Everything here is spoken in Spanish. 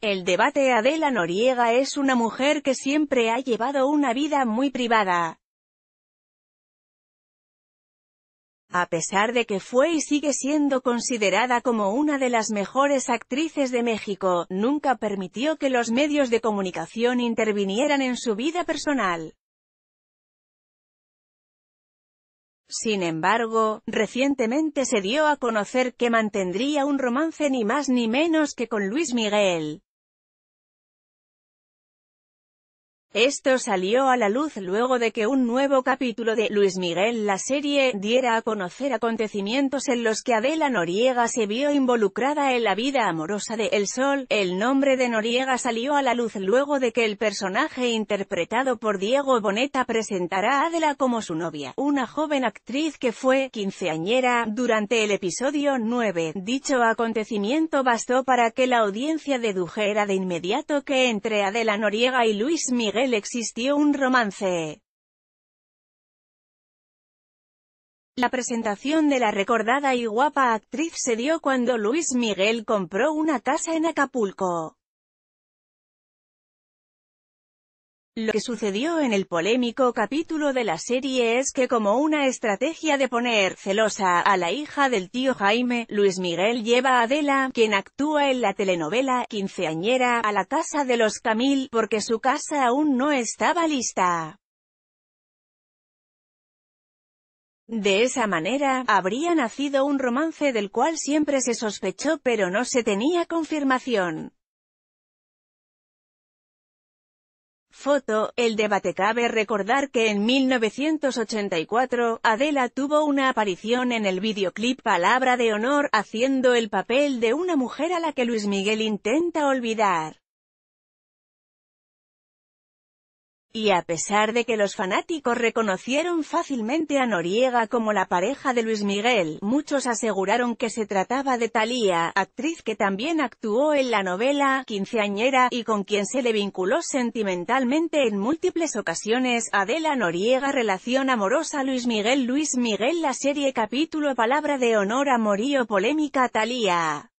el debate Adela Noriega es una mujer que siempre ha llevado una vida muy privada. A pesar de que fue y sigue siendo considerada como una de las mejores actrices de México, nunca permitió que los medios de comunicación intervinieran en su vida personal. Sin embargo, recientemente se dio a conocer que mantendría un romance ni más ni menos que con Luis Miguel. Esto salió a la luz luego de que un nuevo capítulo de Luis Miguel la serie diera a conocer acontecimientos en los que Adela Noriega se vio involucrada en la vida amorosa de El Sol. El nombre de Noriega salió a la luz luego de que el personaje interpretado por Diego Boneta presentara a Adela como su novia, una joven actriz que fue quinceañera durante el episodio 9. Dicho acontecimiento bastó para que la audiencia dedujera de inmediato que entre Adela Noriega y Luis Miguel existió un romance. La presentación de la recordada y guapa actriz se dio cuando Luis Miguel compró una casa en Acapulco. Lo que sucedió en el polémico capítulo de la serie es que como una estrategia de poner celosa a la hija del tío Jaime, Luis Miguel lleva a Adela, quien actúa en la telenovela quinceañera, a la casa de los Camil, porque su casa aún no estaba lista. De esa manera, habría nacido un romance del cual siempre se sospechó pero no se tenía confirmación. Foto, el debate cabe recordar que en 1984, Adela tuvo una aparición en el videoclip Palabra de Honor, haciendo el papel de una mujer a la que Luis Miguel intenta olvidar. Y a pesar de que los fanáticos reconocieron fácilmente a Noriega como la pareja de Luis Miguel, muchos aseguraron que se trataba de Thalía, actriz que también actuó en la novela Quinceañera, y con quien se le vinculó sentimentalmente en múltiples ocasiones. Adela Noriega relación amorosa Luis Miguel Luis Miguel la serie capítulo Palabra de honor amorío polémica Thalía.